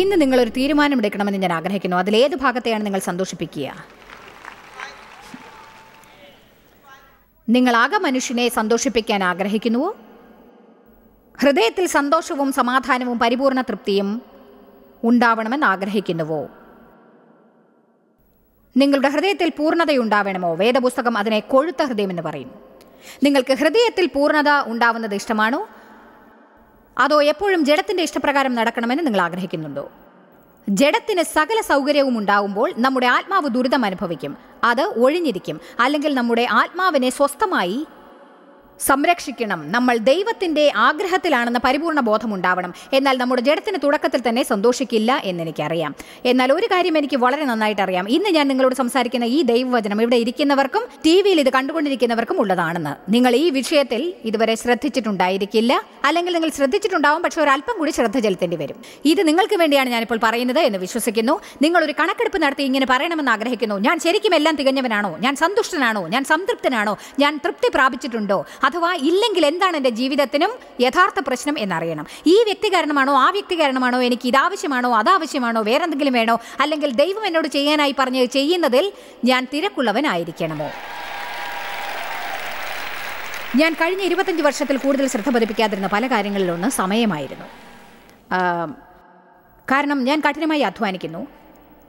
ഇന്ന് നിങ്ങളൊരു തീരുമാനമെടുക്കണമെന്ന് ഞാൻ ആഗ്രഹിക്കുന്നു ഏത് ഭാഗത്തെയാണ് നിങ്ങൾ സന്തോഷിപ്പിക്കുക നിങ്ങളാകെ മനുഷ്യനെ സന്തോഷിപ്പിക്കാൻ ആഗ്രഹിക്കുന്നുവോ ഹൃദയത്തിൽ സന്തോഷവും സമാധാനവും പരിപൂർണ തൃപ്തിയും ഉണ്ടാവണമെന്ന് ആഗ്രഹിക്കുന്നുവോ നിങ്ങളുടെ ഹൃദയത്തിൽ പൂർണ്ണതയുണ്ടാവണമോ വേദപുസ്തകം അതിനെ കൊഴുത്ത ഹൃദയം എന്ന് പറയും നിങ്ങൾക്ക് ഹൃദയത്തിൽ പൂർണ്ണത ഉണ്ടാവുന്നത് ഇഷ്ടമാണോ അതോ എപ്പോഴും ജഡത്തിന്റെ ഇഷ്ടപ്രകാരം നടക്കണമെന്ന് നിങ്ങൾ ആഗ്രഹിക്കുന്നുണ്ടോ ജഡത്തിന് സകല സൗകര്യവും ഉണ്ടാകുമ്പോൾ നമ്മുടെ ആത്മാവ് ദുരിതം അനുഭവിക്കും അത് ഒഴിഞ്ഞിരിക്കും അല്ലെങ്കിൽ നമ്മുടെ ആത്മാവിനെ സ്വസ്ഥമായി സംരക്ഷിക്കണം നമ്മൾ ദൈവത്തിന്റെ ആഗ്രഹത്തിലാണെന്ന് പരിപൂർണ്ണ ബോധമുണ്ടാവണം എന്നാൽ നമ്മുടെ ജഡത്തിന് തുടക്കത്തിൽ തന്നെ സന്തോഷിക്കില്ല എന്ന് എനിക്കറിയാം എന്നാൽ ഒരു കാര്യം എനിക്ക് വളരെ നന്നായിട്ട് അറിയാം ഇന്ന് ഞാൻ നിങ്ങളോട് സംസാരിക്കുന്ന ഈ ദൈവവചനം ഇവിടെ ഇരിക്കുന്നവർക്കും ടി വിയിൽ ഇത് കണ്ടുകൊണ്ടിരിക്കുന്നവർക്കും ഉള്ളതാണെന്ന് നിങ്ങൾ ഈ വിഷയത്തിൽ ഇതുവരെ ശ്രദ്ധിച്ചിട്ടുണ്ടായിരിക്കില്ല അല്ലെങ്കിൽ നിങ്ങൾ ശ്രദ്ധിച്ചിട്ടുണ്ടാവും പക്ഷെ ഒരല്പം കൂടി ശ്രദ്ധ ചെലുത്തേണ്ടി വരും ഇത് നിങ്ങൾക്ക് വേണ്ടിയാണ് ഞാനിപ്പോൾ പറയുന്നത് എന്ന് വിശ്വസിക്കുന്നു നിങ്ങൾ ഒരു കണക്കെടുപ്പ് നടത്തി ഇങ്ങനെ പറയണമെന്ന് ആഗ്രഹിക്കുന്നു ഞാൻ ശരിക്കും എല്ലാം തികഞ്ഞവനാണോ ഞാൻ സന്തുഷ്ടനാണോ ഞാൻ സംതൃപ്തനാണോ ഞാൻ തൃപ്തി പ്രാപിച്ചിട്ടുണ്ടോ അഥവാ ഇല്ലെങ്കിൽ എന്താണ് എൻ്റെ ജീവിതത്തിനും യഥാർത്ഥ പ്രശ്നം എന്നറിയണം ഈ വ്യക്തി കാരണമാണോ ആ വ്യക്തി കാരണമാണോ എനിക്ക് ഇതാവശ്യമാണോ അതാവശ്യമാണോ വേറെന്തെങ്കിലും വേണോ അല്ലെങ്കിൽ ദൈവം എന്നോട് ചെയ്യാനായി പറഞ്ഞ് ചെയ്യുന്നതിൽ ഞാൻ തിരക്കുള്ളവനായിരിക്കണമോ ഞാൻ കഴിഞ്ഞ ഇരുപത്തഞ്ച് വർഷത്തിൽ കൂടുതൽ ശ്രദ്ധ പതിപ്പിക്കാതിരുന്ന പല കാര്യങ്ങളിലൊന്ന് സമയമായിരുന്നു കാരണം ഞാൻ കഠിനമായി അധ്വാനിക്കുന്നു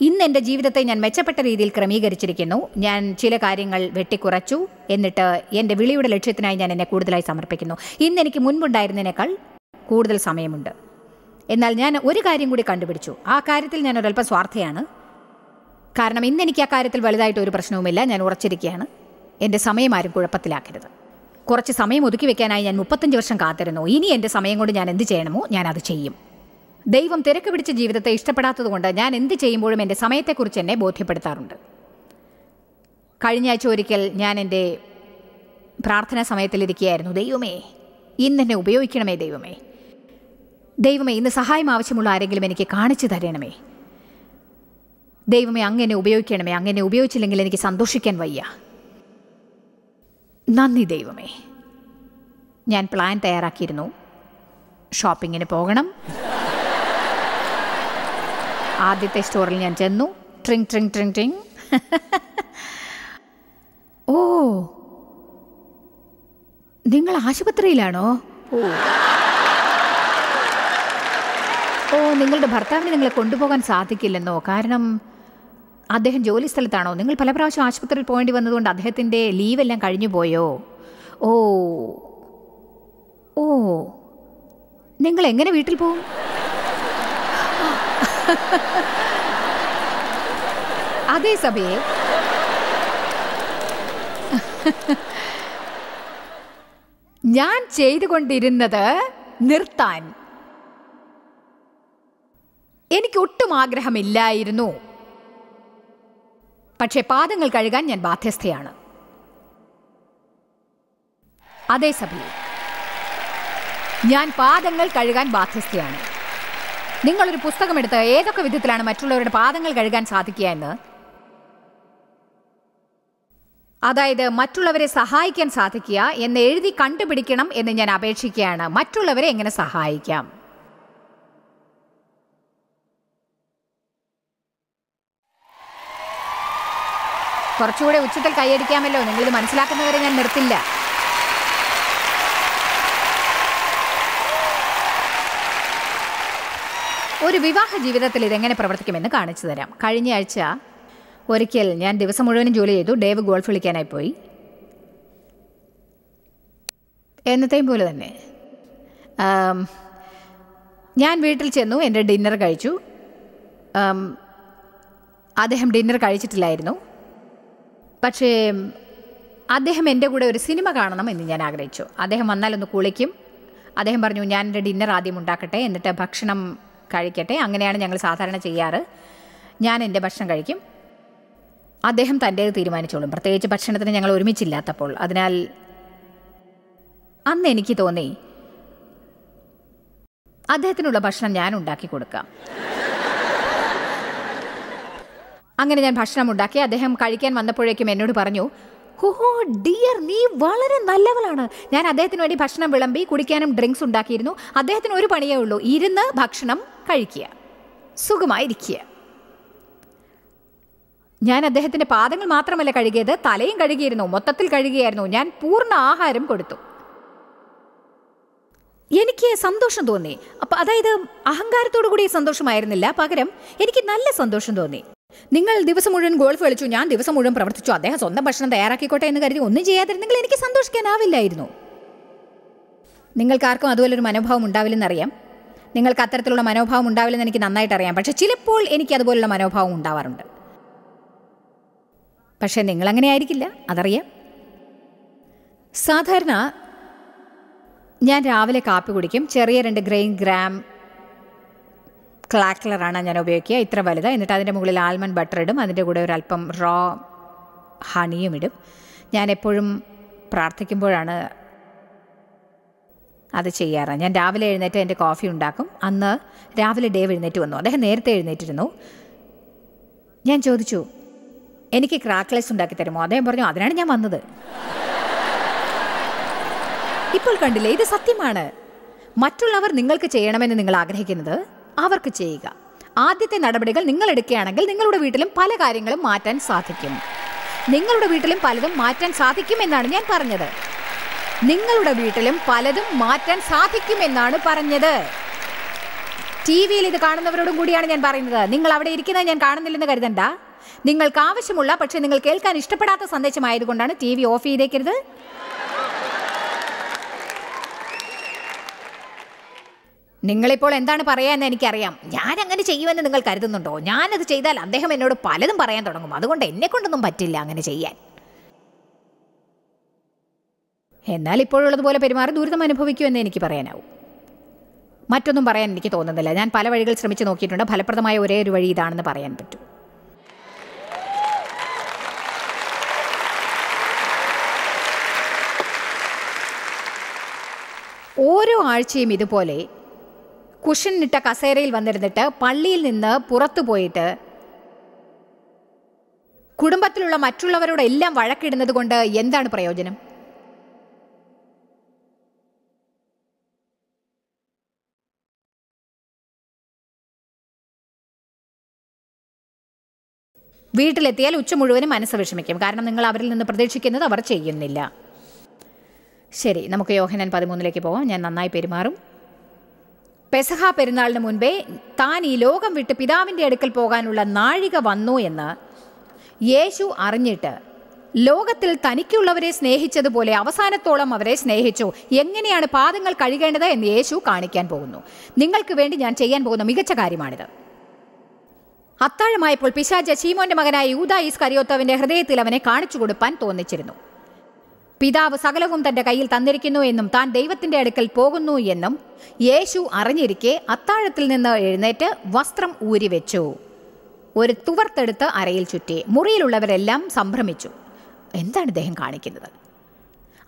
ഇന്ന് എൻ്റെ ജീവിതത്തെ ഞാൻ മെച്ചപ്പെട്ട രീതിയിൽ ക്രമീകരിച്ചിരിക്കുന്നു ഞാൻ ചില കാര്യങ്ങൾ വെട്ടിക്കുറച്ചു എന്നിട്ട് എൻ്റെ വിളിയുടെ ലക്ഷ്യത്തിനായി ഞാൻ എന്നെ കൂടുതലായി സമർപ്പിക്കുന്നു ഇന്ന് എനിക്ക് മുൻപുണ്ടായിരുന്നതിനേക്കാൾ കൂടുതൽ സമയമുണ്ട് എന്നാൽ ഞാൻ ഒരു കാര്യം കൂടി കണ്ടുപിടിച്ചു ആ കാര്യത്തിൽ ഞാൻ ഒരല്പം സ്വാർത്ഥയാണ് കാരണം ഇന്ന് എനിക്ക് ആ കാര്യത്തിൽ വലുതായിട്ട് ഒരു പ്രശ്നവുമില്ല ഞാൻ ഉറച്ചിരിക്കുകയാണ് എൻ്റെ സമയം ആരും കുഴപ്പത്തിലാക്കരുത് കുറച്ച് സമയം ഒതുക്കി വെക്കാനായി ഞാൻ മുപ്പത്തഞ്ച് വർഷം കാത്തിരുന്നു ഇനി എൻ്റെ സമയം കൊണ്ട് ഞാൻ എന്ത് ചെയ്യണമോ ഞാൻ അത് ചെയ്യും ദൈവം തിരക്ക് പിടിച്ച ജീവിതത്തെ ഇഷ്ടപ്പെടാത്തതുകൊണ്ട് ഞാൻ എന്ത് ചെയ്യുമ്പോഴും എൻ്റെ സമയത്തെക്കുറിച്ച് എന്നെ ബോധ്യപ്പെടുത്താറുണ്ട് കഴിഞ്ഞ ആഴ്ച ഒരിക്കൽ ഞാൻ എൻ്റെ പ്രാർത്ഥനാ സമയത്തിലിരിക്കുകയായിരുന്നു ദൈവമേ ഇന്ന് എന്നെ ഉപയോഗിക്കണമേ ദൈവമേ ദൈവമേ ഇന്ന് സഹായം ആവശ്യമുള്ള ആരെങ്കിലും എനിക്ക് കാണിച്ചു തരണമേ ദൈവമേ അങ്ങനെ ഉപയോഗിക്കണമേ അങ്ങനെ ഉപയോഗിച്ചില്ലെങ്കിൽ എനിക്ക് സന്തോഷിക്കാൻ വയ്യ നന്ദി ദൈവമേ ഞാൻ പ്ലാൻ തയ്യാറാക്കിയിരുന്നു ഷോപ്പിങ്ങിന് പോകണം ആദ്യത്തെ സ്റ്റോറിൽ ഞാൻ ചെന്നു ട്രിങ് ട്രിങ് ട്രിങ് ട്രിങ് ഓ നിങ്ങൾ ആശുപത്രിയിലാണോ ഓ നിങ്ങളുടെ ഭർത്താവിന് നിങ്ങളെ കൊണ്ടുപോകാൻ സാധിക്കില്ലെന്നോ കാരണം അദ്ദേഹം ജോലി സ്ഥലത്താണോ നിങ്ങൾ പല പ്രാവശ്യം ആശുപത്രിയിൽ പോകേണ്ടി വന്നതുകൊണ്ട് അദ്ദേഹത്തിൻ്റെ ലീവെല്ലാം കഴിഞ്ഞു പോയോ ഓ ഓ നിങ്ങൾ എങ്ങനെ വീട്ടിൽ പോകും അതേസമയെ ഞാൻ ചെയ്തുകൊണ്ടിരുന്നത് നിർത്താൻ എനിക്ക് ഒട്ടും ആഗ്രഹമില്ലായിരുന്നു പക്ഷേ പാദങ്ങൾ കഴുകാൻ ഞാൻ ബാധ്യസ്ഥയാണ് അതേസമയം ഞാൻ പാദങ്ങൾ കഴുകാൻ ബാധ്യസ്ഥയാണ് നിങ്ങളൊരു എടുത്ത് ഏതൊക്കെ വിധത്തിലാണ് മറ്റുള്ളവരുടെ പാദങ്ങൾ കഴുകാൻ സാധിക്കുക എന്ന് അതായത് മറ്റുള്ളവരെ സഹായിക്കാൻ സാധിക്കുക എന്ന് എഴുതി കണ്ടുപിടിക്കണം എന്ന് ഞാൻ അപേക്ഷിക്കുകയാണ് മറ്റുള്ളവരെ എങ്ങനെ സഹായിക്കാം കുറച്ചുകൂടെ ഉച്ചത്തിൽ കൈയടിക്കാമല്ലോ നിങ്ങളിത് മനസ്സിലാക്കുന്നവരെ ഞാൻ നിർത്തില്ല ഒരു വിവാഹ ജീവിതത്തിൽ ഇതെങ്ങനെ പ്രവർത്തിക്കുമെന്ന് കാണിച്ചു തരാം കഴിഞ്ഞ ആഴ്ച ഒരിക്കൽ ഞാൻ ദിവസം മുഴുവനും ജോലി ചെയ്തു ഡേവ് ഗോൾഫ് വിളിക്കാനായി പോയി എന്നത്തെയും പോലെ തന്നെ ഞാൻ വീട്ടിൽ ചെന്നു എൻ്റെ ഡിന്നർ കഴിച്ചു അദ്ദേഹം ഡിന്നർ കഴിച്ചിട്ടില്ലായിരുന്നു പക്ഷേ അദ്ദേഹം എൻ്റെ കൂടെ ഒരു സിനിമ കാണണം എന്ന് ഞാൻ ആഗ്രഹിച്ചു അദ്ദേഹം വന്നാലൊന്ന് കുളിക്കും അദ്ദേഹം പറഞ്ഞു ഞാൻ എൻ്റെ ഡിന്നർ ആദ്യം ഉണ്ടാക്കട്ടെ എന്നിട്ട് ഭക്ഷണം കഴിക്കട്ടെ അങ്ങനെയാണ് ഞങ്ങൾ സാധാരണ ചെയ്യാറ് ഞാൻ എൻ്റെ ഭക്ഷണം കഴിക്കും അദ്ദേഹം തൻ്റേത് തീരുമാനിച്ചോളും പ്രത്യേകിച്ച് ഭക്ഷണത്തിന് ഞങ്ങൾ ഒരുമിച്ചില്ലാത്തപ്പോൾ അതിനാൽ അന്ന് എനിക്ക് തോന്നി അദ്ദേഹത്തിനുള്ള ഭക്ഷണം ഞാൻ ഉണ്ടാക്കി കൊടുക്കാം അങ്ങനെ ഞാൻ ഭക്ഷണം ഉണ്ടാക്കി അദ്ദേഹം കഴിക്കാൻ വന്നപ്പോഴേക്കും എന്നോട് പറഞ്ഞു ഹോ ഡിയർ നീ വളരെ നല്ലവളാണ് ഞാൻ അദ്ദേഹത്തിന് വേണ്ടി ഭക്ഷണം വിളമ്പി കുടിക്കാനും ഡ്രിങ്ക്സ് ഉണ്ടാക്കിയിരുന്നു അദ്ദേഹത്തിന് ഒരു പണിയേ ഉള്ളൂ ഇരുന്ന് ഭക്ഷണം കഴിക്കുക സുഖമായിരിക്കുക ഞാൻ അദ്ദേഹത്തിൻ്റെ പാദങ്ങൾ മാത്രമല്ല കഴുകിയത് തലയും കഴുകിയിരുന്നു മൊത്തത്തിൽ കഴുകിയായിരുന്നു ഞാൻ പൂർണ്ണ ആഹാരം കൊടുത്തു എനിക്ക് സന്തോഷം തോന്നി അപ്പം അതായത് അഹങ്കാരത്തോടു കൂടിയ സന്തോഷമായിരുന്നില്ല പകരം എനിക്ക് നല്ല സന്തോഷം തോന്നി നിങ്ങൾ ദിവസം മുഴുവൻ ഗോൾഫ് കളിച്ചു ഞാൻ ദിവസം മുഴുവൻ പ്രവർത്തിച്ചു അദ്ദേഹം സ്വന്തം ഭക്ഷണം തയ്യാറാക്കിക്കോട്ടെ എന്ന് കരുതി ഒന്നും ചെയ്യാതിരുന്നെങ്കിൽ എനിക്ക് സന്തോഷിക്കാനാവില്ലായിരുന്നു നിങ്ങൾക്കാർക്കും അതുപോലൊരു മനോഭാവം ഉണ്ടാവില്ലെന്നറിയാം നിങ്ങൾക്ക് അത്തരത്തിലുള്ള മനോഭാവം ഉണ്ടാവില്ലെന്ന് എനിക്ക് നന്നായിട്ട് അറിയാം പക്ഷേ ചിലപ്പോൾ എനിക്ക് അതുപോലുള്ള മനോഭാവം ഉണ്ടാവാറുണ്ട് പക്ഷേ നിങ്ങളങ്ങനെ ആയിരിക്കില്ല അതറിയാം സാധാരണ ഞാൻ രാവിലെ കാപ്പി കുടിക്കും ചെറിയ രണ്ട് ഗ്രെയിൻ ഗ്രാം ക്ലാക്ലറാണ് ഞാൻ ഉപയോഗിക്കുക ഇത്ര വലുത് എന്നിട്ട് അതിൻ്റെ മുകളിൽ ആൽമണ്ട് ബട്ടർ ഇടും അതിൻ്റെ കൂടെ ഒരല്പം റോ ഹണിയും ഇടും ഞാൻ എപ്പോഴും പ്രാർത്ഥിക്കുമ്പോഴാണ് അത് ചെയ്യാറാണ് ഞാൻ രാവിലെ എഴുന്നേറ്റ് എൻ്റെ കോഫി ഉണ്ടാക്കും അന്ന് രാവിലെ ഡേവ് എഴുന്നേറ്റ് വന്നു അദ്ദേഹം നേരത്തെ എഴുന്നേറ്റിരുന്നു ഞാൻ ചോദിച്ചു എനിക്ക് ക്രാക്ക്ലെസ് ഉണ്ടാക്കി തരുമോ അദ്ദേഹം പറഞ്ഞു അതിനാണ് ഞാൻ വന്നത് ഇപ്പോൾ കണ്ടില്ലേ ഇത് സത്യമാണ് മറ്റുള്ളവർ നിങ്ങൾക്ക് ചെയ്യണമെന്ന് നിങ്ങൾ ആഗ്രഹിക്കുന്നത് അവർക്ക് ചെയ്യുക ആദ്യത്തെ നടപടികൾ നിങ്ങൾ എടുക്കുകയാണെങ്കിൽ നിങ്ങളുടെ വീട്ടിലും പല കാര്യങ്ങളും മാറ്റാൻ സാധിക്കും നിങ്ങളുടെ വീട്ടിലും പലതും മാറ്റാൻ സാധിക്കും എന്നാണ് ഞാൻ പറഞ്ഞത് നിങ്ങളുടെ വീട്ടിലും പലതും മാറ്റാൻ സാധിക്കുമെന്നാണ് പറഞ്ഞത് ടി വിയിൽ ഇത് കാണുന്നവരോടും കൂടിയാണ് ഞാൻ പറയുന്നത് നിങ്ങൾ അവിടെ ഇരിക്കുന്നത് ഞാൻ കാണുന്നില്ലെന്ന് കരുതണ്ട നിങ്ങൾക്ക് ആവശ്യമുള്ള പക്ഷേ നിങ്ങൾ കേൾക്കാൻ ഇഷ്ടപ്പെടാത്ത സന്ദേശമായതുകൊണ്ടാണ് ടി വി ഓഫ് ചെയ്തേക്കരുത് നിങ്ങളിപ്പോൾ എന്താണ് പറയാമെന്ന് എനിക്കറിയാം ഞാൻ അങ്ങനെ ചെയ്യുമെന്ന് നിങ്ങൾ കരുതുന്നുണ്ടോ ഞാനത് ചെയ്താൽ അദ്ദേഹം എന്നോട് പലതും പറയാൻ തുടങ്ങും അതുകൊണ്ട് എന്നെ കൊണ്ടൊന്നും പറ്റില്ല അങ്ങനെ ചെയ്യാൻ എന്നാൽ ഇപ്പോഴുള്ളതുപോലെ പെരുമാറി ദുരിതം അനുഭവിക്കുമെന്ന് എനിക്ക് പറയാനാവും മറ്റൊന്നും പറയാൻ എനിക്ക് തോന്നുന്നില്ല ഞാൻ പല വഴികൾ ശ്രമിച്ചു നോക്കിയിട്ടുണ്ട് ഫലപ്രദമായ ഒരേ ഒരു വഴി ഇതാണെന്ന് പറയാൻ പറ്റും ഓരോ ആഴ്ചയും ഇതുപോലെ കുഷനിട്ട കസേരയിൽ വന്നിരുന്നിട്ട് പള്ളിയിൽ നിന്ന് പുറത്തു പോയിട്ട് കുടുംബത്തിലുള്ള മറ്റുള്ളവരോട് എല്ലാം വഴക്കിടുന്നത് കൊണ്ട് എന്താണ് പ്രയോജനം വീട്ടിലെത്തിയാൽ ഉച്ച മുഴുവനും മനസ്സ് വിഷമിക്കും കാരണം നിങ്ങൾ അവരിൽ നിന്ന് പ്രതീക്ഷിക്കുന്നത് അവർ ചെയ്യുന്നില്ല ശരി നമുക്ക് യോഹനൻ പതിമൂന്നിലേക്ക് പോവാം ഞാൻ നന്നായി പെരുമാറും പെസഹ പെരുന്നാളിന് മുൻപേ താൻ ഈ ലോകം വിട്ട് പിതാവിൻ്റെ അടുക്കൽ പോകാനുള്ള നാഴിക വന്നു എന്ന് യേശു അറിഞ്ഞിട്ട് ലോകത്തിൽ തനിക്കുള്ളവരെ സ്നേഹിച്ചതുപോലെ അവസാനത്തോളം അവരെ സ്നേഹിച്ചു എങ്ങനെയാണ് പാദങ്ങൾ കഴുകേണ്ടത് എന്ന് യേശു കാണിക്കാൻ പോകുന്നു നിങ്ങൾക്ക് വേണ്ടി ഞാൻ ചെയ്യാൻ പോകുന്ന മികച്ച കാര്യമാണിത് അത്താഴമായപ്പോൾ പിശാജ ചീമോന്റെ മകനായ യൂത ഈസ്കരിയോത്തവിന്റെ ഹൃദയത്തിൽ അവനെ കാണിച്ചു കൊടുപ്പാൻ തോന്നിച്ചിരുന്നു പിതാവ് സകലവും തന്റെ കയ്യിൽ തന്നിരിക്കുന്നു എന്നും താൻ ദൈവത്തിന്റെ അടുക്കൽ പോകുന്നു എന്നും യേശു അറിഞ്ഞിരിക്കെ അത്താഴത്തിൽ നിന്ന് എഴുന്നേറ്റ് വസ്ത്രം ഊരിവെച്ചു ഒരു തുവർത്തെടുത്ത് അരയിൽ ചുറ്റി മുറിയിലുള്ളവരെല്ലാം സംഭ്രമിച്ചു എന്താണ് ഇദ്ദേഹം കാണിക്കുന്നത്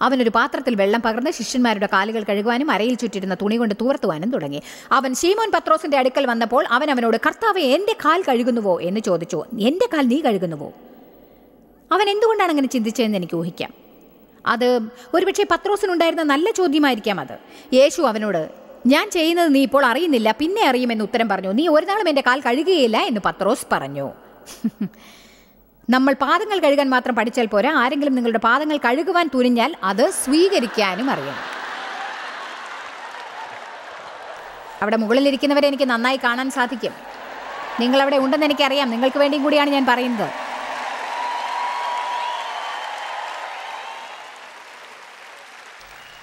അവനൊരു പാത്രത്തിൽ വെള്ളം പകർന്ന് ശിഷ്യന്മാരുടെ കാലുകൾ കഴുകുവാനും അരയിൽ ചുറ്റിരുന്ന തുണി കൊണ്ട് തൂർത്തുവാനും തുടങ്ങി അവൻ ശീമോൻ പത്രോസിന്റെ അടുക്കൽ വന്നപ്പോൾ അവൻ അവനോട് കർത്താവ് എൻ്റെ കാൽ കഴുകുന്നുവോ എന്ന് ചോദിച്ചു എൻ്റെ കാൽ നീ കഴുകുന്നുവോ അവൻ എന്തുകൊണ്ടാണ് അങ്ങനെ ചിന്തിച്ചതെന്ന് എനിക്ക് ഊഹിക്കാം അത് ഒരുപക്ഷെ പത്രോസിനുണ്ടായിരുന്ന നല്ല ചോദ്യമായിരിക്കാം അത് യേശു അവനോട് ഞാൻ ചെയ്യുന്നത് നീ ഇപ്പോൾ അറിയുന്നില്ല പിന്നെ അറിയുമെന്ന് ഉത്തരം പറഞ്ഞു നീ ഒരു നാളും എൻ്റെ കാൽ കഴുകുകയില്ല എന്ന് പത്രോസ് പറഞ്ഞു നമ്മൾ പാദങ്ങൾ കഴുകാൻ മാത്രം പഠിച്ചാൽ പോരാ ആരെങ്കിലും നിങ്ങളുടെ പാദങ്ങൾ കഴുകുവാൻ തുനിഞ്ഞാൽ അത് സ്വീകരിക്കാനും അറിയണം അവിടെ മുകളിലിരിക്കുന്നവരെ എനിക്ക് നന്നായി കാണാൻ സാധിക്കും നിങ്ങൾ അവിടെ ഉണ്ടെന്ന് എനിക്കറിയാം നിങ്ങൾക്ക് വേണ്ടിയും കൂടിയാണ് ഞാൻ പറയുന്നത്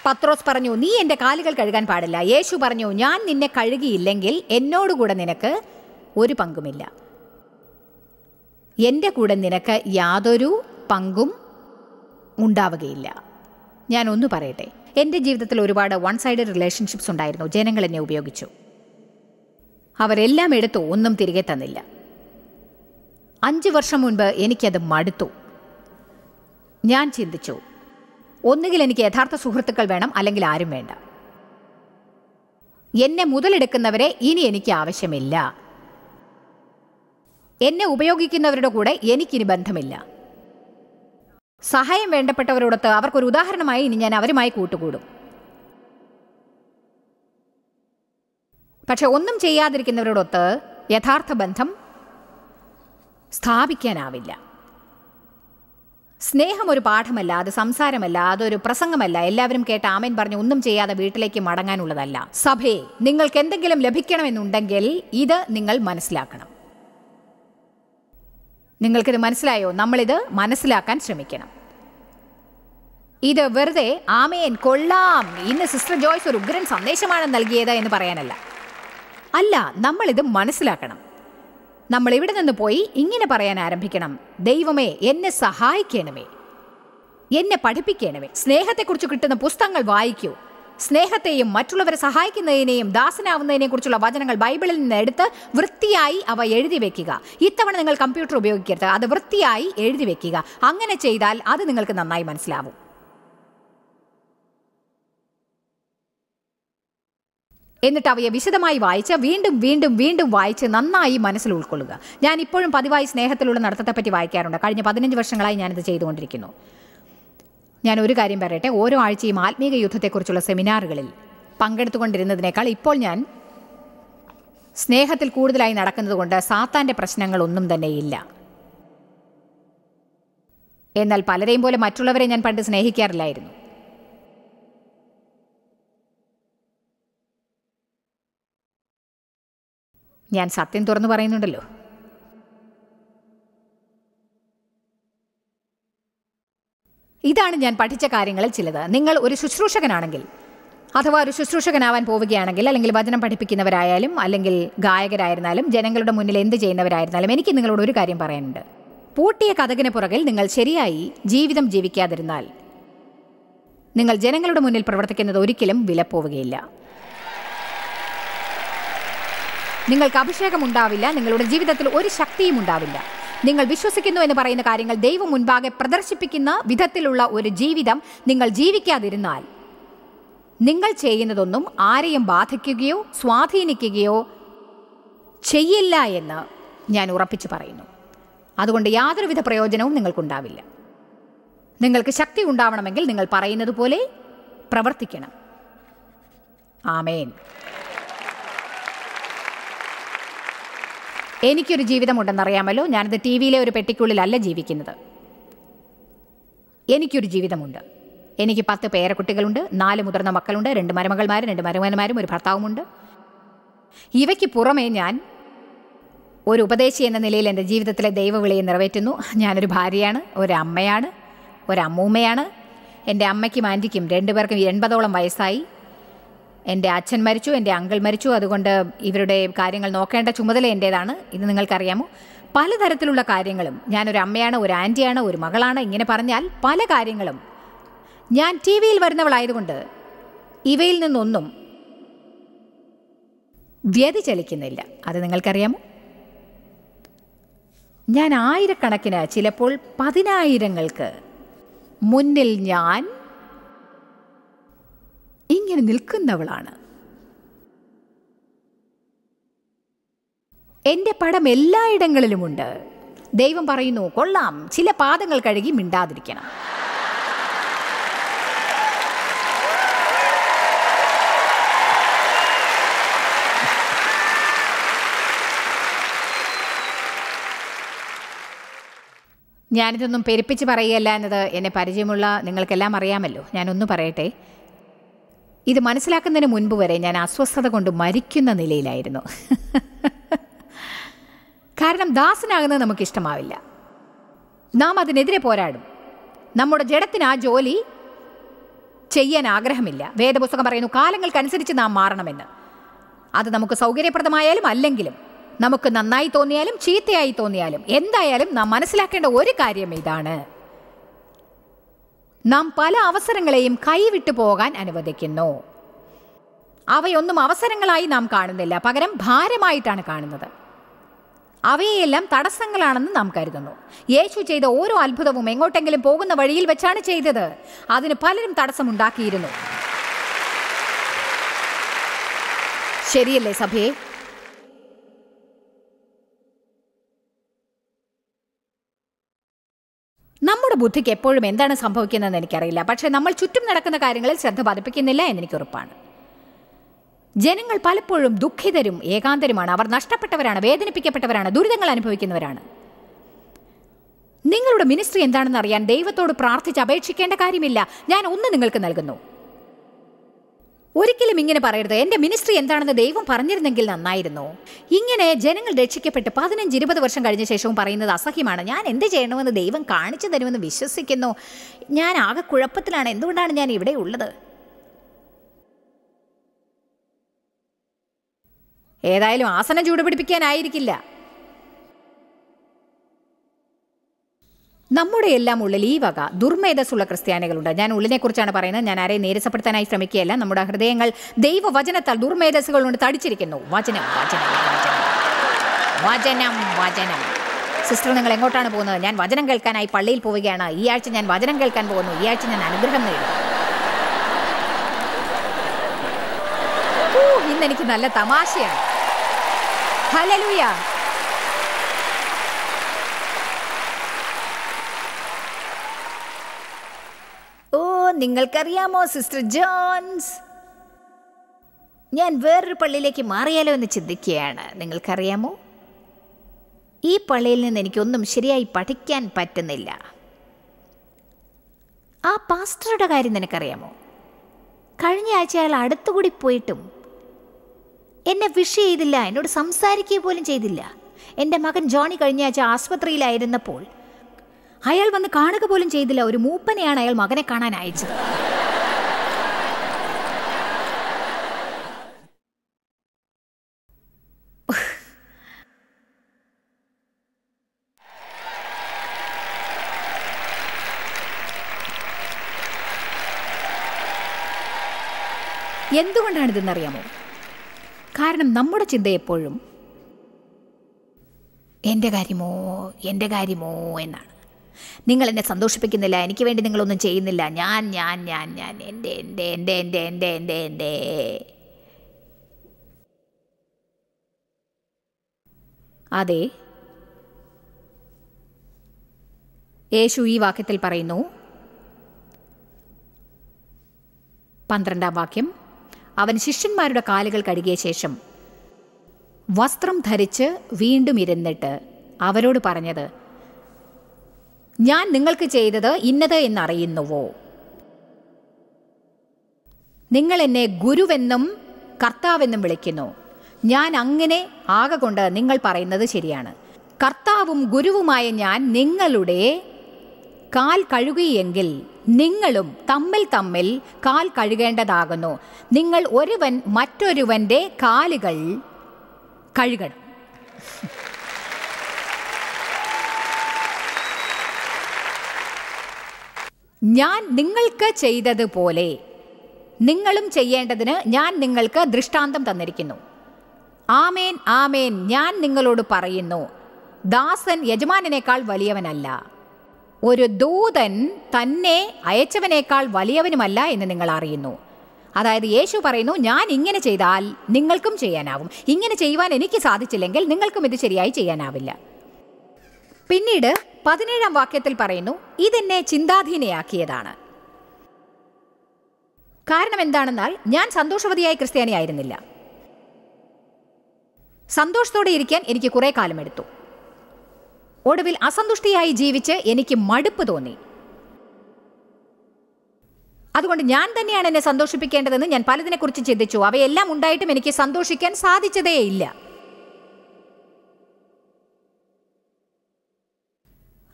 പത്രോസ് പറഞ്ഞു നീ എൻ്റെ കാലുകൾ കഴുകാൻ പാടില്ല യേശു പറഞ്ഞു ഞാൻ നിന്നെ കഴുകിയില്ലെങ്കിൽ എന്നോടുകൂടെ നിനക്ക് ഒരു പങ്കുമില്ല എൻ്റെ കൂടെ നിനക്ക് യാതൊരു പങ്കും ഉണ്ടാവുകയില്ല ഞാൻ ഒന്ന് പറയട്ടെ എൻ്റെ ജീവിതത്തിൽ ഒരുപാട് വൺ സൈഡഡ് റിലേഷൻഷിപ്സ് ഉണ്ടായിരുന്നു ജനങ്ങൾ എന്നെ ഉപയോഗിച്ചു അവരെല്ലാം എടുത്തു ഒന്നും തിരികെ തന്നില്ല അഞ്ച് വർഷം മുൻപ് എനിക്കത് മടുത്തു ഞാൻ ചിന്തിച്ചു ഒന്നുകിൽ എനിക്ക് യഥാർത്ഥ സുഹൃത്തുക്കൾ വേണം അല്ലെങ്കിൽ ആരും വേണ്ട എന്നെ മുതലെടുക്കുന്നവരെ ഇനി എനിക്ക് ആവശ്യമില്ല എന്നെ ഉപയോഗിക്കുന്നവരുടെ കൂടെ എനിക്കിനി ബന്ധമില്ല സഹായം വേണ്ടപ്പെട്ടവരോടത്ത് അവർക്കൊരു ഉദാഹരണമായി ഇനി ഞാൻ അവരുമായി കൂട്ടുകൂടും പക്ഷെ ഒന്നും ചെയ്യാതിരിക്കുന്നവരോടൊത്ത് യഥാർത്ഥ ബന്ധം സ്ഥാപിക്കാനാവില്ല സ്നേഹം ഒരു പാഠമല്ല അത് സംസാരമല്ല അതൊരു പ്രസംഗമല്ല എല്ലാവരും കേട്ട ആമേൻ പറഞ്ഞ് ഒന്നും ചെയ്യാതെ വീട്ടിലേക്ക് മടങ്ങാനുള്ളതല്ല സഭയെ നിങ്ങൾക്ക് എന്തെങ്കിലും ലഭിക്കണമെന്നുണ്ടെങ്കിൽ ഇത് നിങ്ങൾ മനസ്സിലാക്കണം നിങ്ങൾക്കിത് മനസ്സിലായോ നമ്മളിത് മനസ്സിലാക്കാൻ ശ്രമിക്കണം ഇത് വെറുതെ ആമേൻ കൊള്ളാം ഇന്ന് സിസ്റ്റർ ജോയ്സ് ഒരു ഉഗ്രൻ സന്ദേശമാണ് നൽകിയത് എന്ന് പറയാനല്ല അല്ല നമ്മളിത് മനസ്സിലാക്കണം നമ്മൾ ഇവിടെ നിന്ന് പോയി ഇങ്ങനെ പറയാൻ ആരംഭിക്കണം ദൈവമേ എന്നെ സഹായിക്കണമേ എന്നെ പഠിപ്പിക്കണമേ സ്നേഹത്തെക്കുറിച്ച് കിട്ടുന്ന പുസ്തകങ്ങൾ വായിക്കൂ സ്നേഹത്തെയും മറ്റുള്ളവരെ സഹായിക്കുന്നതിനെയും ദാസനാവുന്നതിനെ കുറിച്ചുള്ള വചനങ്ങൾ ബൈബിളിൽ നിന്ന് എടുത്ത് വൃത്തിയായി അവ എഴുതി വെക്കുക ഇത്തവണ നിങ്ങൾ കമ്പ്യൂട്ടർ ഉപയോഗിക്കരുത് അത് വൃത്തിയായി എഴുതി വെക്കുക അങ്ങനെ ചെയ്താൽ അത് നിങ്ങൾക്ക് നന്നായി മനസ്സിലാവും എന്നിട്ട് അവയെ വിശദമായി വായിച്ച് വീണ്ടും വീണ്ടും വീണ്ടും വായിച്ച് നന്നായി മനസ്സിൽ ഉൾക്കൊള്ളുക ഞാൻ ഇപ്പോഴും പതിവായി സ്നേഹത്തിലുള്ള നടത്തത്തെപ്പറ്റി വായിക്കാറുണ്ട് കഴിഞ്ഞ പതിനഞ്ച് വർഷങ്ങളായി ഞാനിത് ചെയ്തുകൊണ്ടിരിക്കുന്നു ഞാൻ ഒരു കാര്യം പറയട്ടെ ഓരോ ആഴ്ചയും ആത്മീക യുദ്ധത്തെക്കുറിച്ചുള്ള സെമിനാറുകളിൽ പങ്കെടുത്തുകൊണ്ടിരുന്നതിനേക്കാൾ ഇപ്പോൾ ഞാൻ സ്നേഹത്തിൽ കൂടുതലായി നടക്കുന്നതുകൊണ്ട് സാത്താൻ്റെ പ്രശ്നങ്ങളൊന്നും തന്നെയില്ല എന്നാൽ പലരെയും പോലെ മറ്റുള്ളവരെ ഞാൻ പണ്ട് സ്നേഹിക്കാറില്ലായിരുന്നു ഞാൻ സത്യം തുറന്നു പറയുന്നുണ്ടല്ലോ ഇതാണ് ഞാൻ പഠിച്ച കാര്യങ്ങളിൽ ചിലത് നിങ്ങൾ ഒരു ശുശ്രൂഷകനാണെങ്കിൽ അഥവാ ഒരു ശുശ്രൂഷകനാവാൻ പോവുകയാണെങ്കിൽ അല്ലെങ്കിൽ വചനം പഠിപ്പിക്കുന്നവരായാലും അല്ലെങ്കിൽ ഗായകരായിരുന്നാലും ജനങ്ങളുടെ മുന്നിൽ എന്ത് ചെയ്യുന്നവരായിരുന്നാലും എനിക്ക് നിങ്ങളോട് ഒരു കാര്യം പറയാനുണ്ട് പൂട്ടിയ കഥകിന് പുറകിൽ നിങ്ങൾ ശരിയായി ജീവിതം ജീവിക്കാതിരുന്നാൽ നിങ്ങൾ ജനങ്ങളുടെ മുന്നിൽ പ്രവർത്തിക്കുന്നത് ഒരിക്കലും വിലപ്പോവുകയില്ല നിങ്ങൾക്ക് അഭിഷേകം ഉണ്ടാവില്ല നിങ്ങളുടെ ജീവിതത്തിൽ ഒരു ശക്തിയും ഉണ്ടാവില്ല നിങ്ങൾ വിശ്വസിക്കുന്നു എന്ന് പറയുന്ന കാര്യങ്ങൾ ദൈവം മുൻപാകെ പ്രദർശിപ്പിക്കുന്ന വിധത്തിലുള്ള ഒരു ജീവിതം നിങ്ങൾ ജീവിക്കാതിരുന്നാൽ നിങ്ങൾ ചെയ്യുന്നതൊന്നും ആരെയും ബാധിക്കുകയോ സ്വാധീനിക്കുകയോ ചെയ്യില്ല എന്ന് ഞാൻ ഉറപ്പിച്ചു പറയുന്നു അതുകൊണ്ട് യാതൊരുവിധ പ്രയോജനവും നിങ്ങൾക്കുണ്ടാവില്ല നിങ്ങൾക്ക് ശക്തി ഉണ്ടാവണമെങ്കിൽ നിങ്ങൾ പറയുന്നത് പോലെ പ്രവർത്തിക്കണം ആമേൻ എനിക്കൊരു ജീവിതമുണ്ടെന്നറിയാമല്ലോ ഞാനത് ടി വിയിലെ ഒരു പെട്ടിക്കുള്ളിലല്ല ജീവിക്കുന്നത് എനിക്കൊരു ജീവിതമുണ്ട് എനിക്ക് പത്ത് പേരക്കുട്ടികളുണ്ട് നാല് മുതിർന്ന മക്കളുണ്ട് രണ്ട് മരുമകൾമാരും രണ്ട് മരുമകന്മാരും ഒരു ഭർത്താവുമുണ്ട് ഇവയ്ക്ക് പുറമേ ഞാൻ ഒരു ഉപദേശി എന്ന നിലയിൽ എൻ്റെ ജീവിതത്തിലെ ദൈവവിളിയെ നിറവേറ്റുന്നു ഞാനൊരു ഭാര്യയാണ് ഒരു അമ്മയാണ് ഒരമ്മൂമ്മയാണ് എൻ്റെ അമ്മയ്ക്കും ആൻറ്റിക്കും രണ്ടുപേർക്കും എൺപതോളം വയസ്സായി എൻ്റെ അച്ഛൻ മരിച്ചു എൻ്റെ അങ്കിൾ മരിച്ചു അതുകൊണ്ട് ഇവരുടെ കാര്യങ്ങൾ നോക്കേണ്ട ചുമതല എൻ്റേതാണ് ഇത് നിങ്ങൾക്കറിയാമോ പലതരത്തിലുള്ള കാര്യങ്ങളും ഞാനൊരു അമ്മയാണ് ഒരു ആൻറ്റിയാണ് ഒരു മകളാണ് ഇങ്ങനെ പറഞ്ഞാൽ പല കാര്യങ്ങളും ഞാൻ ടി വിയിൽ വരുന്നവളായതുകൊണ്ട് ഇവയിൽ നിന്നൊന്നും വ്യതിചലിക്കുന്നില്ല അത് നിങ്ങൾക്കറിയാമോ ഞാൻ ആയിരക്കണക്കിന് ചിലപ്പോൾ പതിനായിരങ്ങൾക്ക് മുന്നിൽ ഞാൻ ഇങ്ങനെ നിൽക്കുന്നവളാണ് എൻ്റെ പടം എല്ലായിടങ്ങളിലുമുണ്ട് ദൈവം പറയുന്നു കൊള്ളാം ചില പാദങ്ങൾ കഴുകി മിണ്ടാതിരിക്കണം ഞാനിതൊന്നും പെരുപ്പിച്ച് പറയുകയല്ല എന്നത് എന്നെ പരിചയമുള്ള നിങ്ങൾക്കെല്ലാം അറിയാമല്ലോ ഞാനൊന്നു പറയട്ടെ ഇത് മനസ്സിലാക്കുന്നതിന് മുൻപ് വരെ ഞാൻ അസ്വസ്ഥത കൊണ്ട് മരിക്കുന്ന നിലയിലായിരുന്നു കാരണം ദാസനാകുന്നത് നമുക്ക് ഇഷ്ടമാവില്ല നാം അതിനെതിരെ പോരാടും നമ്മുടെ ജഡത്തിന് ആ ജോലി ചെയ്യാൻ ആഗ്രഹമില്ല വേദപുസ്തകം പറയുന്നു കാലങ്ങൾക്കനുസരിച്ച് നാം മാറണമെന്ന് അത് നമുക്ക് സൗകര്യപ്രദമായാലും അല്ലെങ്കിലും നമുക്ക് നന്നായി തോന്നിയാലും ചീത്തയായി തോന്നിയാലും എന്തായാലും നാം മനസ്സിലാക്കേണ്ട ഒരു കാര്യം ഇതാണ് നാം പല അവസരങ്ങളെയും കൈവിട്ടു പോകാൻ അനുവദിക്കുന്നു അവയൊന്നും അവസരങ്ങളായി നാം കാണുന്നില്ല പകരം ഭാരമായിട്ടാണ് കാണുന്നത് അവയെല്ലാം തടസ്സങ്ങളാണെന്ന് നാം കരുതുന്നു യേശു ചെയ്ത ഓരോ അത്ഭുതവും എങ്ങോട്ടെങ്കിലും പോകുന്ന വഴിയിൽ വെച്ചാണ് ചെയ്തത് അതിന് പലരും തടസ്സമുണ്ടാക്കിയിരുന്നു ശരിയല്ലേ സഭയെ നമ്മുടെ ബുദ്ധിക്ക് എപ്പോഴും എന്താണ് സംഭവിക്കുന്നതെന്ന് എനിക്കറിയില്ല പക്ഷേ നമ്മൾ ചുറ്റും നടക്കുന്ന കാര്യങ്ങളിൽ ശ്രദ്ധ പതിപ്പിക്കുന്നില്ല എന്നെനിക്ക് ഉറപ്പാണ് ജനങ്ങൾ പലപ്പോഴും ദുഃഖിതരും ഏകാന്തരുമാണ് അവർ നഷ്ടപ്പെട്ടവരാണ് വേദനിപ്പിക്കപ്പെട്ടവരാണ് ദുരിതങ്ങൾ അനുഭവിക്കുന്നവരാണ് നിങ്ങളുടെ മിനിസ്ട്രി എന്താണെന്ന് അറിയാൻ ദൈവത്തോട് പ്രാർത്ഥിച്ച് അപേക്ഷിക്കേണ്ട കാര്യമില്ല ഞാൻ ഒന്ന് നിങ്ങൾക്ക് നൽകുന്നു ഒരിക്കലും ഇങ്ങനെ പറയരുത് എൻ്റെ മിനിസ്ട്രി എന്താണെന്ന് ദൈവം പറഞ്ഞിരുന്നെങ്കിൽ നന്നായിരുന്നു ഇങ്ങനെ ജനങ്ങൾ രക്ഷിക്കപ്പെട്ട് പതിനഞ്ച് ഇരുപത് വർഷം കഴിഞ്ഞ ശേഷവും പറയുന്നത് അസഹ്യമാണ് ഞാൻ എന്ത് ചെയ്യണമെന്ന് ദൈവം കാണിച്ചു തരുമെന്ന് വിശ്വസിക്കുന്നു ഞാൻ ആകെ കുഴപ്പത്തിലാണ് എന്തുകൊണ്ടാണ് ഞാൻ ഇവിടെ ഉള്ളത് ഏതായാലും ആസനം ചൂടുപിടിപ്പിക്കാനായിരിക്കില്ല നമ്മുടെ എല്ലാം ഉള്ളിൽ ഈ വക ദുർമേധസ്സുള്ള ക്രിസ്ത്യാനികളുണ്ട് ഞാൻ ഉള്ളിനെക്കുറിച്ചാണ് പറയുന്നത് ഞാൻ ആരെയും നേരസപ്പെടുത്താനായി ശ്രമിക്കുകയല്ല നമ്മുടെ ഹൃദയങ്ങൾ ദൈവവചനത്താൽ ദുർമേധസ്സുകളുണ്ട് തടിച്ചിരിക്കുന്നു വചനം വചനം വചനം വചനം സിസ്റ്റർ നിങ്ങൾ എങ്ങോട്ടാണ് പോകുന്നത് ഞാൻ വചനം കേൾക്കാനായി പള്ളിയിൽ പോവുകയാണ് ഈ ആഴ്ച ഞാൻ വചനം കേൾക്കാൻ പോകുന്നു ഈ ആഴ്ച ഞാൻ അനുഗ്രഹം നേടും ഇന്ന് എനിക്ക് നല്ല തമാശയാണ് ഹലലുയ നിങ്ങൾക്കറിയാമോ സിസ്റ്റർ ജോൺസ് ഞാൻ വേറൊരു പള്ളിയിലേക്ക് മാറിയാലോ എന്ന് ചിന്തിക്കുകയാണ് നിങ്ങൾക്കറിയാമോ ഈ പള്ളിയിൽ നിന്ന് എനിക്കൊന്നും ശരിയായി പഠിക്കാൻ പറ്റുന്നില്ല ആ പാസ്റ്ററുടെ കാര്യം നിനക്കറിയാമോ കഴിഞ്ഞ ആഴ്ച അയാൾ അടുത്തുകൂടി പോയിട്ടും എന്നെ വിഷ് ചെയ്തില്ല എന്നോട് സംസാരിക്കുക പോലും ചെയ്തില്ല എൻ്റെ മകൻ ജോണി കഴിഞ്ഞ ആഴ്ച ആസ്പത്രിയിലായിരുന്നപ്പോൾ അയാൾ വന്ന് കാണുക പോലും ചെയ്തില്ല ഒരു മൂപ്പനെയാണ് അയാൾ മകനെ കാണാൻ അയച്ചത് ഇതെന്നറിയാമോ കാരണം നമ്മുടെ ചിന്ത എപ്പോഴും എൻ്റെ കാര്യമോ എൻ്റെ കാര്യമോ എന്നാണ് നിങ്ങൾ എന്നെ സന്തോഷിപ്പിക്കുന്നില്ല എനിക്ക് വേണ്ടി നിങ്ങളൊന്നും ചെയ്യുന്നില്ല ഞാൻ ഞാൻ ഞാൻ ഞാൻ എൻ്റെ എൻ്റെ എൻ്റെ എൻ്റെ എൻ്റെ എൻ്റെ എൻ്റെ അതെ യേശു ഈ വാക്യത്തിൽ പറയുന്നു പന്ത്രണ്ടാം വാക്യം അവൻ ശിഷ്യന്മാരുടെ കാലുകൾ കഴുകിയ ശേഷം വസ്ത്രം ധരിച്ച് വീണ്ടും ഇരുന്നിട്ട് അവരോട് പറഞ്ഞത് ഞാൻ നിങ്ങൾക്ക് ചെയ്തത് ഇന്നത് എന്നറിയുന്നുവോ നിങ്ങൾ എന്നെ ഗുരുവെന്നും കർത്താവെന്നും വിളിക്കുന്നു ഞാൻ അങ്ങനെ ആകെ കൊണ്ട് നിങ്ങൾ പറയുന്നത് ശരിയാണ് കർത്താവും ഗുരുവുമായ ഞാൻ നിങ്ങളുടെ കാൽ കഴുകിയെങ്കിൽ നിങ്ങളും തമ്മിൽ തമ്മിൽ കാൽ കഴുകേണ്ടതാകുന്നു നിങ്ങൾ ഒരുവൻ മറ്റൊരുവൻ്റെ കാലുകൾ കഴുകണം ഞാൻ നിങ്ങൾക്ക് ചെയ്തതുപോലെ നിങ്ങളും ചെയ്യേണ്ടതിന് ഞാൻ നിങ്ങൾക്ക് ദൃഷ്ടാന്തം തന്നിരിക്കുന്നു ആമേൻ ആമേൻ ഞാൻ നിങ്ങളോട് പറയുന്നു ദാസൻ യജമാനേക്കാൾ വലിയവനല്ല ഒരു ദൂതൻ തന്നെ അയച്ചവനേക്കാൾ വലിയവനുമല്ല എന്ന് നിങ്ങൾ അറിയുന്നു അതായത് യേശു പറയുന്നു ഞാൻ ഇങ്ങനെ ചെയ്താൽ നിങ്ങൾക്കും ചെയ്യാനാവും ഇങ്ങനെ ചെയ്യുവാൻ എനിക്ക് സാധിച്ചില്ലെങ്കിൽ നിങ്ങൾക്കും ഇത് ശരിയായി ചെയ്യാനാവില്ല പിന്നീട് പതിനേഴാം വാക്യത്തിൽ പറയുന്നു ഇതെന്നെ ചിന്താധീനയാക്കിയതാണ് കാരണം എന്താണെന്നാൽ ഞാൻ സന്തോഷവതിയായ ക്രിസ്ത്യാനിയായിരുന്നില്ല സന്തോഷത്തോടെ ഇരിക്കാൻ എനിക്ക് കുറേ കാലമെടുത്തു ഒടുവിൽ അസന്തുഷ്ടിയായി ജീവിച്ച് എനിക്ക് മടുപ്പ് തോന്നി അതുകൊണ്ട് ഞാൻ തന്നെയാണ് എന്നെ സന്തോഷിപ്പിക്കേണ്ടതെന്ന് ഞാൻ പലതിനെക്കുറിച്ച് ചിന്തിച്ചു അവയെല്ലാം ഉണ്ടായിട്ടും എനിക്ക് സന്തോഷിക്കാൻ സാധിച്ചതേയില്ല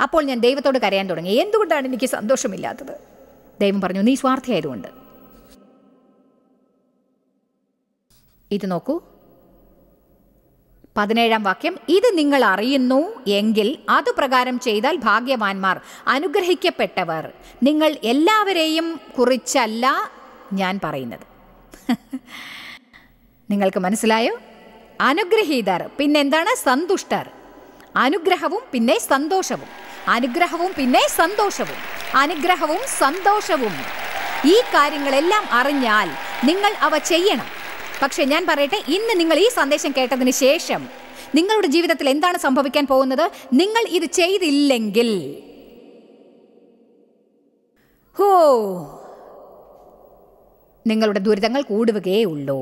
അപ്പോൾ ഞാൻ ദൈവത്തോട് കരയാൻ തുടങ്ങി എന്തുകൊണ്ടാണ് എനിക്ക് സന്തോഷമില്ലാത്തത് ദൈവം പറഞ്ഞു നീ സ്വാർത്ഥയായതുകൊണ്ട് ഇത് നോക്കൂ പതിനേഴാം വാക്യം ഇത് നിങ്ങൾ അറിയുന്നു എങ്കിൽ അതുപ്രകാരം ചെയ്താൽ ഭാഗ്യവാന്മാർ അനുഗ്രഹിക്കപ്പെട്ടവർ നിങ്ങൾ എല്ലാവരെയും കുറിച്ചല്ല ഞാൻ പറയുന്നത് നിങ്ങൾക്ക് മനസ്സിലായോ അനുഗ്രഹീതർ പിന്നെന്താണ് സന്തുഷ്ടർ അനുഗ്രഹവും പിന്നെ സന്തോഷവും അനുഗ്രഹവും പിന്നെ സന്തോഷവും അനുഗ്രഹവും സന്തോഷവും ഈ കാര്യങ്ങളെല്ലാം അറിഞ്ഞാൽ നിങ്ങൾ അവ ചെയ്യണം പക്ഷേ ഞാൻ പറയട്ടെ ഇന്ന് നിങ്ങൾ ഈ സന്ദേശം കേട്ടതിന് ശേഷം നിങ്ങളുടെ ജീവിതത്തിൽ എന്താണ് സംഭവിക്കാൻ പോകുന്നത് നിങ്ങൾ ഇത് ചെയ്തില്ലെങ്കിൽ ഹോ നിങ്ങളുടെ ദുരിതങ്ങൾ കൂടുകയേ ഉള്ളൂ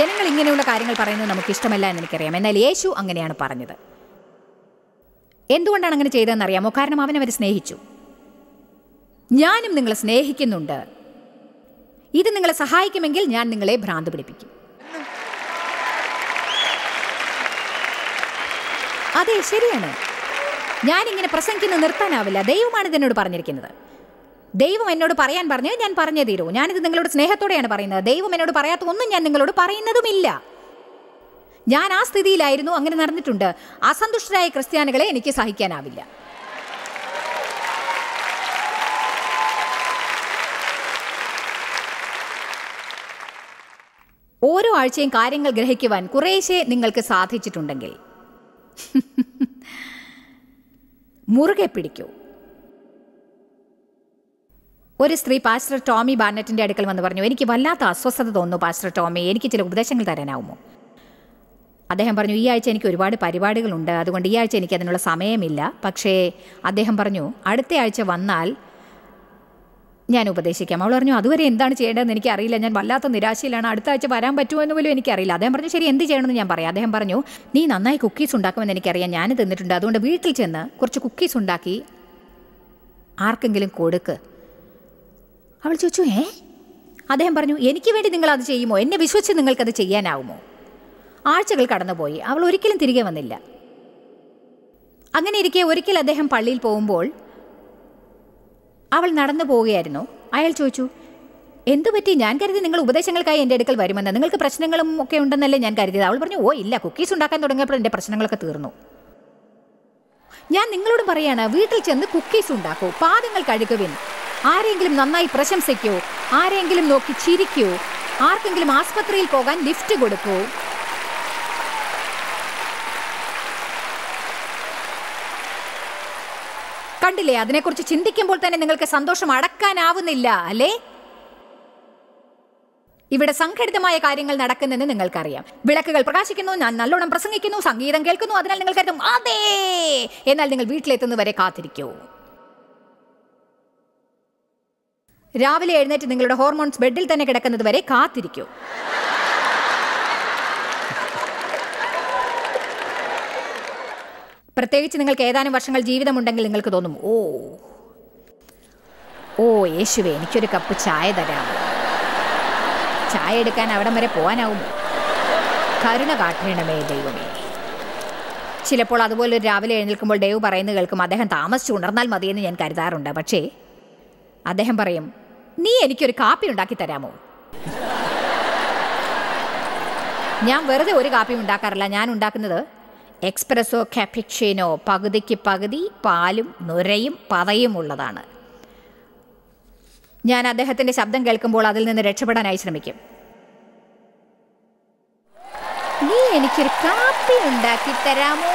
ജനങ്ങൾ ഇങ്ങനെയുള്ള കാര്യങ്ങൾ പറയുന്നത് നമുക്ക് ഇഷ്ടമല്ല എന്ന് എനിക്കറിയാം എന്നാൽ യേശു അങ്ങനെയാണ് പറഞ്ഞത് എന്തുകൊണ്ടാണ് അങ്ങനെ ചെയ്തതെന്ന് അറിയാമോ കാരണം അവൻ അവരെ സ്നേഹിച്ചു ഞാനും നിങ്ങളെ സ്നേഹിക്കുന്നുണ്ട് ഇത് നിങ്ങളെ സഹായിക്കുമെങ്കിൽ ഞാൻ നിങ്ങളെ ഭ്രാന്ത് പിടിപ്പിക്കും അതെ ശരിയാണ് ഞാനിങ്ങനെ പ്രസംഗിക്കുന്നത് നിർത്താനാവില്ല ദൈവമാണ് ഇതിനോട് പറഞ്ഞിരിക്കുന്നത് ദൈവം എന്നോട് പറയാൻ പറഞ്ഞത് ഞാൻ പറഞ്ഞേ തീരൂ ഞാനിത് നിങ്ങളോട് സ്നേഹത്തോടെയാണ് പറയുന്നത് ദൈവം എന്നോട് പറയാത്ത ഒന്നും ഞാൻ നിങ്ങളോട് പറയുന്നതുമില്ല ഞാൻ ആ സ്ഥിതിയിലായിരുന്നു അങ്ങനെ നടന്നിട്ടുണ്ട് അസന്തുഷ്ടരായ ക്രിസ്ത്യാനികളെ എനിക്ക് സഹിക്കാനാവില്ല ഓരോ ആഴ്ചയും കാര്യങ്ങൾ ഗ്രഹിക്കുവാൻ കുറേശ്ശെ നിങ്ങൾക്ക് സാധിച്ചിട്ടുണ്ടെങ്കിൽ മുറുകെ പിടിക്കൂ ഒരു സ്ത്രീ പാസ്റ്റർ ടോമി ബാർണറ്റിൻ്റെ അടുക്കൽ വന്ന് പറഞ്ഞു എനിക്ക് വല്ലാത്ത അസ്വസ്ഥത തോന്നുന്നു പാസ്റ്റർ ടോമി എനിക്ക് ചില ഉപദേശങ്ങൾ തരാനാവുമോ അദ്ദേഹം പറഞ്ഞു ഈ ആഴ്ച എനിക്ക് ഒരുപാട് പരിപാടികളുണ്ട് അതുകൊണ്ട് ഈ ആഴ്ച എനിക്ക് അതിനുള്ള സമയമില്ല പക്ഷേ അദ്ദേഹം പറഞ്ഞു അടുത്ത ആഴ്ച വന്നാൽ ഞാൻ ഉപദേശിക്കാം അവൾ പറഞ്ഞു അതുവരെ എന്താണ് ചെയ്യേണ്ടതെന്ന് എനിക്കറിയില്ല ഞാൻ വല്ലാത്ത നിരാശയിലാണ് അടുത്ത ആഴ്ച വരാൻ പറ്റുമോ എന്ന് പോലും എനിക്കറിയില്ല അദ്ദേഹം പറഞ്ഞു ശരി എന്ത് ചെയ്യണമെന്ന് ഞാൻ പറയാം അദ്ദേഹം പറഞ്ഞു നീ നന്നായി കുക്കീസ് ഉണ്ടാക്കുമെന്ന് എനിക്കറിയാം ഞാൻ തിന്നിട്ടുണ്ട് അതുകൊണ്ട് വീട്ടിൽ ചെന്ന് കുറച്ച് കുക്കീസ് ഉണ്ടാക്കി ആർക്കെങ്കിലും കൊടുക്ക് അവൾ ചോദിച്ചു ഏ അദ്ദേഹം പറഞ്ഞു എനിക്ക് വേണ്ടി നിങ്ങൾ അത് ചെയ്യുമോ എന്നെ വിശ്വസിച്ച് നിങ്ങൾക്കത് ചെയ്യാനാവുമോ ആഴ്ചകൾ കടന്നുപോയി അവൾ ഒരിക്കലും തിരികെ വന്നില്ല അങ്ങനെ ഇരിക്കെ ഒരിക്കൽ അദ്ദേഹം പള്ളിയിൽ പോകുമ്പോൾ അവൾ നടന്നു പോവുകയായിരുന്നു അയാൾ ചോദിച്ചു എന്തുപറ്റി ഞാൻ കരുതി നിങ്ങൾ ഉപദേശങ്ങൾക്കായി എൻ്റെ അടുക്കൽ വരുമെന്ന് നിങ്ങൾക്ക് പ്രശ്നങ്ങളും ഒക്കെ ഉണ്ടെന്നല്ലേ ഞാൻ കരുതിയത് അവൾ പറഞ്ഞു ഓ ഇല്ല കുക്കീസ് ഉണ്ടാക്കാൻ തുടങ്ങിയപ്പോൾ എൻ്റെ പ്രശ്നങ്ങളൊക്കെ തീർന്നു ഞാൻ നിങ്ങളോട് പറയാണ് വീട്ടിൽ ചെന്ന് കുക്കീസ് ഉണ്ടാക്കൂ പാദങ്ങൾ കഴുകുവിൻ ആരെങ്കിലും നന്നായി പ്രശംസിക്കൂ ആരെങ്കിലും നോക്കി ചിരിക്കൂ ആർക്കെങ്കിലും ആസ്പത്രിയിൽ പോകാൻ ലിഫ്റ്റ് കൊടുക്കൂ കണ്ടില്ലേ അതിനെക്കുറിച്ച് ചിന്തിക്കുമ്പോൾ തന്നെ നിങ്ങൾക്ക് സന്തോഷം അടക്കാനാവുന്നില്ല അല്ലേ ഇവിടെ സംഘടിതമായ കാര്യങ്ങൾ നടക്കുന്നെന്ന് നിങ്ങൾക്കറിയാം വിളക്കുകൾ പ്രകാശിക്കുന്നു ഞാൻ നല്ലോണം പ്രസംഗിക്കുന്നു സംഗീതം കേൾക്കുന്നു അതിനാൽ നിങ്ങൾ കരുതും അതെ എന്നാൽ നിങ്ങൾ വീട്ടിലെത്തുന്നവരെ കാത്തിരിക്കൂ രാവിലെ എഴുന്നേറ്റ് നിങ്ങളുടെ ഹോർമോൺസ് ബെഡിൽ തന്നെ കിടക്കുന്നത് വരെ കാത്തിരിക്കൂ പ്രത്യേകിച്ച് നിങ്ങൾക്ക് ഏതാനും വർഷങ്ങൾ ജീവിതമുണ്ടെങ്കിൽ നിങ്ങൾക്ക് തോന്നും ഓ ഓ യേശുവേ എനിക്കൊരു കപ്പ് ചായ തരാം ചായ എടുക്കാൻ അവിടം വരെ പോകാനാവും കരുണ കാട്ടണമേ ദൈവമേ ചിലപ്പോൾ അതുപോലെ ഒരു രാവിലെ എഴുന്നേൽക്കുമ്പോൾ ഡേവ് പറയുന്നത് കേൾക്കും അദ്ദേഹം താമസിച്ചു ഉണർന്നാൽ മതിയെന്ന് ഞാൻ കരുതാറുണ്ട് പക്ഷേ അദ്ദേഹം പറയും നീ എനിക്കൊരു കാപ്പി ഉണ്ടാക്കി തരാമോ ഞാൻ വെറുതെ ഒരു കാപ്പി ഉണ്ടാക്കാറില്ല ഞാൻ ഉണ്ടാക്കുന്നത് എക്സ്പ്രസോ കാപ്പിച്ചിനോ പകുതിക്ക് പകുതി പാലും നുരയും പതയും ഉള്ളതാണ് ഞാൻ അദ്ദേഹത്തിൻ്റെ ശബ്ദം കേൾക്കുമ്പോൾ അതിൽ നിന്ന് രക്ഷപ്പെടാനായി ശ്രമിക്കും നീ എനിക്കൊരു കാപ്പി ഉണ്ടാക്കി തരാമോ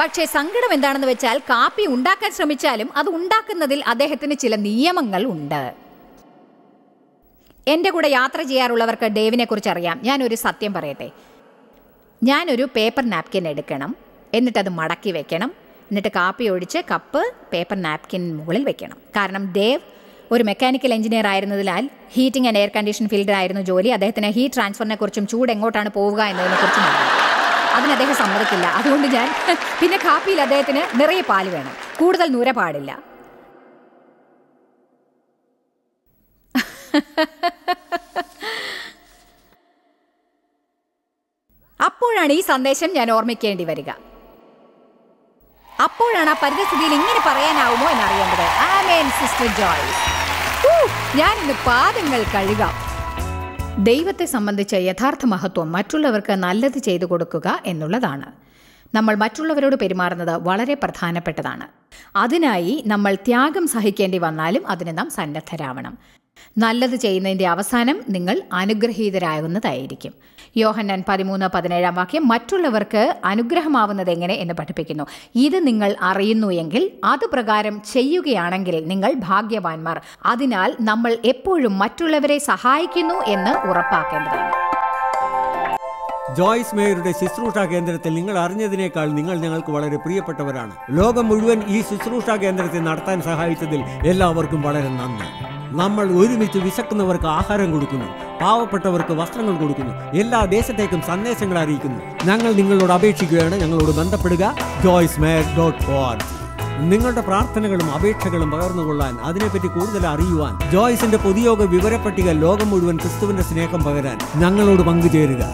പക്ഷേ സങ്കടം എന്താണെന്ന് വെച്ചാൽ കാപ്പി ഉണ്ടാക്കാൻ ശ്രമിച്ചാലും അത് ഉണ്ടാക്കുന്നതിൽ അദ്ദേഹത്തിന് ചില നിയമങ്ങൾ ഉണ്ട് എൻ്റെ കൂടെ യാത്ര ചെയ്യാറുള്ളവർക്ക് ഡേവിനെ കുറിച്ച് അറിയാം ഞാനൊരു സത്യം പറയട്ടെ ഞാനൊരു പേപ്പർ നാപ്കിൻ എടുക്കണം എന്നിട്ടത് മടക്കി വെക്കണം എന്നിട്ട് കാപ്പി ഒഴിച്ച് കപ്പ് പേപ്പർ നാപ്കിൻ മുകളിൽ വെക്കണം കാരണം ദേവ് ഒരു മെക്കാനിക്കൽ എഞ്ചിനീയർ ആയിരുന്നതിനാൽ ഹീറ്റിംഗ് ആൻഡ് എയർ കണ്ടീഷൻ ഫീൽഡിലായിരുന്നു ജോലി അദ്ദേഹത്തിന് ഹീറ്റ് കുറിച്ചും ചൂട് എങ്ങോട്ടാണ് പോവുക എന്നതിനെക്കുറിച്ചും അറിയാം അതിന് അദ്ദേഹം സമ്മതിക്കില്ല അതുകൊണ്ട് ഞാൻ പിന്നെ കാപ്പിയിൽ അദ്ദേഹത്തിന് നിറയെ പാല് വേണം കൂടുതൽ നൂര പാടില്ല അപ്പോഴാണ് ഈ സന്ദേശം ഞാൻ ഓർമ്മിക്കേണ്ടി വരിക അപ്പോഴാണ് ആ പരിതസ്ഥിതിയിൽ ഇങ്ങനെ പറയാനാവുമോ എന്നറിയേണ്ടത് സിസ്റ്റർ ജോയ് ഞാൻ ഇന്ന് പാദങ്ങൾ കഴുകാം ദൈവത്തെ സംബന്ധിച്ച യഥാർത്ഥ മഹത്വം മറ്റുള്ളവർക്ക് നല്ലത് ചെയ്തു കൊടുക്കുക എന്നുള്ളതാണ് നമ്മൾ മറ്റുള്ളവരോട് പെരുമാറുന്നത് വളരെ പ്രധാനപ്പെട്ടതാണ് അതിനായി നമ്മൾ ത്യാഗം സഹിക്കേണ്ടി വന്നാലും അതിന് നാം സന്നദ്ധരാവണം നല്ലത് ചെയ്യുന്നതിൻ്റെ അവസാനം നിങ്ങൾ അനുഗ്രഹീതരാകുന്നതായിരിക്കും യോഹന്നാൻ പതിമൂന്ന് പതിനേഴാം വാക്യം മറ്റുള്ളവർക്ക് അനുഗ്രഹമാവുന്നത് എങ്ങനെ എന്ന് പഠിപ്പിക്കുന്നു ഇത് നിങ്ങൾ അറിയുന്നു എങ്കിൽ അത് പ്രകാരം ചെയ്യുകയാണെങ്കിൽ നിങ്ങൾ ഭാഗ്യവാന്മാർ അതിനാൽ നമ്മൾ എപ്പോഴും മറ്റുള്ളവരെ സഹായിക്കുന്നു എന്ന് ഉറപ്പാക്കേണ്ടതാണ് ജോയ്സ് മേയറുടെ ശുശ്രൂഷ കേന്ദ്രത്തിൽ നിങ്ങൾ അറിഞ്ഞതിനേക്കാൾ നിങ്ങൾ ഞങ്ങൾക്ക് വളരെ പ്രിയപ്പെട്ടവരാണ് ലോകം മുഴുവൻ ഈ ശുശ്രൂഷ കേന്ദ്രത്തെ നടത്താൻ സഹായിച്ചതിൽ എല്ലാവർക്കും വളരെ നന്ദി നമ്മൾ ഒരുമിച്ച് വിശക്കുന്നവർക്ക് ആഹാരം കൊടുക്കുന്നു പാവപ്പെട്ടവർക്ക് വസ്ത്രങ്ങൾ കൊടുക്കുന്നു എല്ലാ ദേശത്തേക്കും സന്ദേശങ്ങൾ അറിയിക്കുന്നു ഞങ്ങൾ നിങ്ങളോട് അപേക്ഷിക്കുകയാണ് ഞങ്ങളോട് ബന്ധപ്പെടുക ജോയ്സ് നിങ്ങളുടെ പ്രാർത്ഥനകളും അപേക്ഷകളും പകർന്നുകൊള്ളാൻ അതിനെപ്പറ്റി കൂടുതൽ അറിയുവാൻ ജോയ്സിന്റെ പൊതുയോഗ വിവരപ്പട്ടിക ലോകം മുഴുവൻ ക്രിസ്തുവിന്റെ സ്നേഹം പകരാൻ ഞങ്ങളോട് പങ്കുചേരുക